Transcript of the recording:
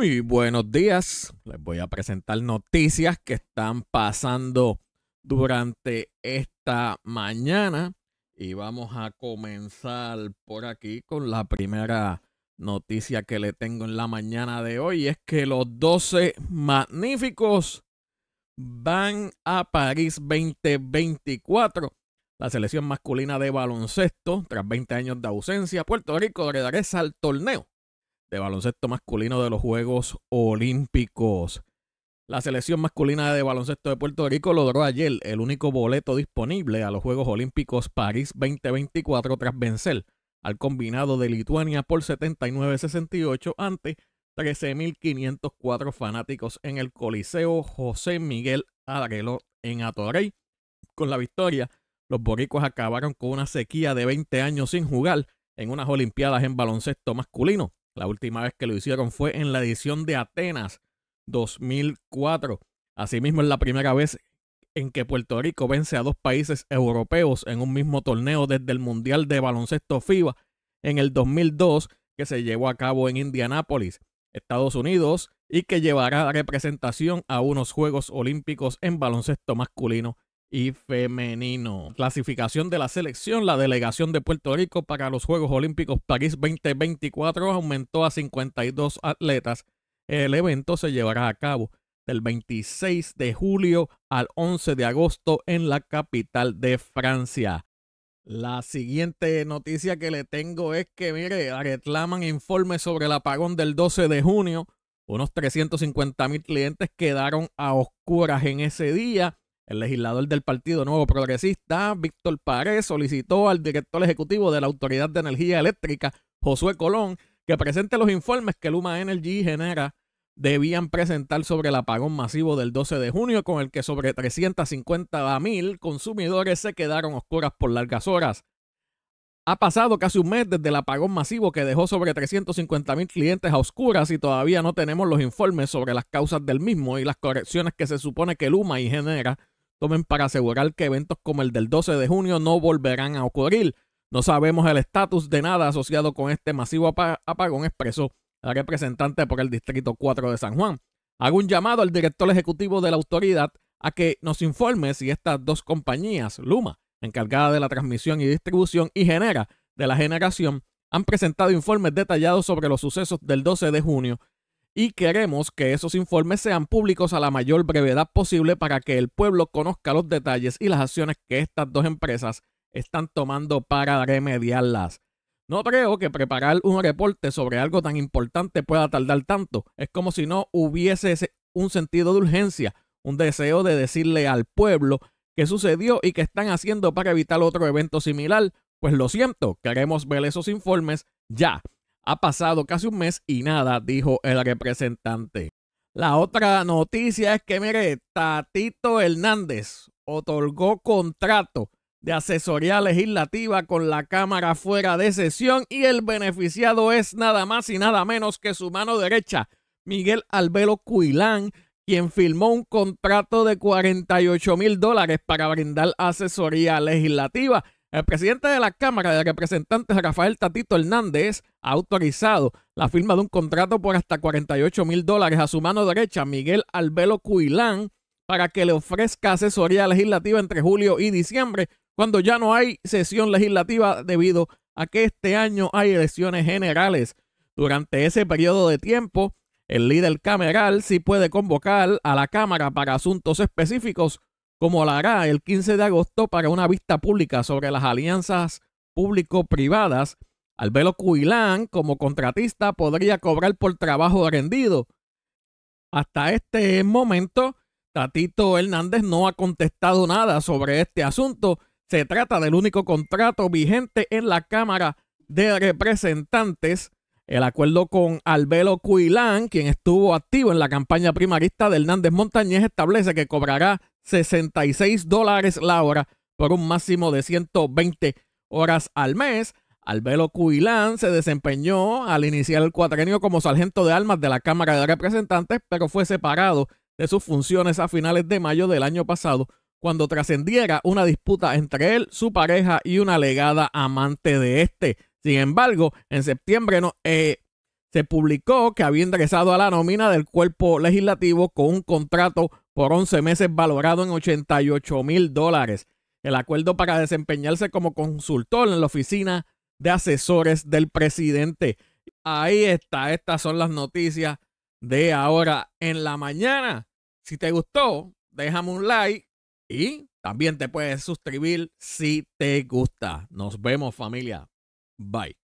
Muy buenos días. Les voy a presentar noticias que están pasando durante esta mañana. Y vamos a comenzar por aquí con la primera noticia que le tengo en la mañana de hoy. Es que los 12 magníficos van a París 2024. La selección masculina de baloncesto, tras 20 años de ausencia, Puerto Rico regresa al torneo de baloncesto masculino de los Juegos Olímpicos. La selección masculina de baloncesto de Puerto Rico logró ayer el único boleto disponible a los Juegos Olímpicos París 2024 tras vencer al combinado de Lituania por 79-68 ante 13.504 fanáticos en el Coliseo José Miguel Adrelo en Atorrey. Con la victoria, los boricuas acabaron con una sequía de 20 años sin jugar en unas Olimpiadas en baloncesto masculino. La última vez que lo hicieron fue en la edición de Atenas 2004. Asimismo, es la primera vez en que Puerto Rico vence a dos países europeos en un mismo torneo desde el Mundial de Baloncesto FIBA en el 2002 que se llevó a cabo en Indianápolis, Estados Unidos, y que llevará representación a unos Juegos Olímpicos en baloncesto masculino y femenino. Clasificación de la selección, la delegación de Puerto Rico para los Juegos Olímpicos París 2024 aumentó a 52 atletas. El evento se llevará a cabo del 26 de julio al 11 de agosto en la capital de Francia. La siguiente noticia que le tengo es que, mire, reclaman informes sobre el apagón del 12 de junio. Unos 350 mil clientes quedaron a oscuras en ese día el legislador del Partido Nuevo Progresista, Víctor Párez, solicitó al director ejecutivo de la Autoridad de Energía Eléctrica, Josué Colón, que presente los informes que Luma Energy genera debían presentar sobre el apagón masivo del 12 de junio, con el que sobre 350 mil consumidores se quedaron oscuras por largas horas. Ha pasado casi un mes desde el apagón masivo que dejó sobre 350 mil clientes a oscuras y todavía no tenemos los informes sobre las causas del mismo y las correcciones que se supone que Luma y Genera tomen para asegurar que eventos como el del 12 de junio no volverán a ocurrir. No sabemos el estatus de nada asociado con este masivo apagón, expresó la representante por el Distrito 4 de San Juan. Hago un llamado al director ejecutivo de la autoridad a que nos informe si estas dos compañías, Luma, encargada de la transmisión y distribución, y Genera, de la generación, han presentado informes detallados sobre los sucesos del 12 de junio y queremos que esos informes sean públicos a la mayor brevedad posible para que el pueblo conozca los detalles y las acciones que estas dos empresas están tomando para remediarlas. No creo que preparar un reporte sobre algo tan importante pueda tardar tanto. Es como si no hubiese un sentido de urgencia, un deseo de decirle al pueblo qué sucedió y qué están haciendo para evitar otro evento similar. Pues lo siento, queremos ver esos informes ya. Ha pasado casi un mes y nada, dijo el representante. La otra noticia es que, mire, Tatito Hernández otorgó contrato de asesoría legislativa con la Cámara fuera de sesión y el beneficiado es nada más y nada menos que su mano derecha, Miguel Albelo Cuilán, quien firmó un contrato de 48 mil dólares para brindar asesoría legislativa el presidente de la Cámara de Representantes, Rafael Tatito Hernández, ha autorizado la firma de un contrato por hasta 48 mil dólares a su mano derecha, Miguel Albelo Cuilán, para que le ofrezca asesoría legislativa entre julio y diciembre, cuando ya no hay sesión legislativa debido a que este año hay elecciones generales. Durante ese periodo de tiempo, el líder cameral sí puede convocar a la Cámara para asuntos específicos como la hará el 15 de agosto para una vista pública sobre las alianzas público-privadas. Albelo Cuilán, como contratista, podría cobrar por trabajo rendido. Hasta este momento, Tatito Hernández no ha contestado nada sobre este asunto. Se trata del único contrato vigente en la Cámara de Representantes el acuerdo con Albelo Cuilán, quien estuvo activo en la campaña primarista de Hernández Montañez, establece que cobrará 66 dólares la hora por un máximo de 120 horas al mes. Albelo Cuilán se desempeñó al iniciar el cuatrenio como sargento de armas de la Cámara de Representantes, pero fue separado de sus funciones a finales de mayo del año pasado, cuando trascendiera una disputa entre él, su pareja y una legada amante de este. Sin embargo, en septiembre eh, se publicó que había ingresado a la nómina del cuerpo legislativo con un contrato por 11 meses valorado en 88 mil dólares. El acuerdo para desempeñarse como consultor en la oficina de asesores del presidente. Ahí está, estas son las noticias de ahora en la mañana. Si te gustó, déjame un like y también te puedes suscribir si te gusta. Nos vemos familia. Bye.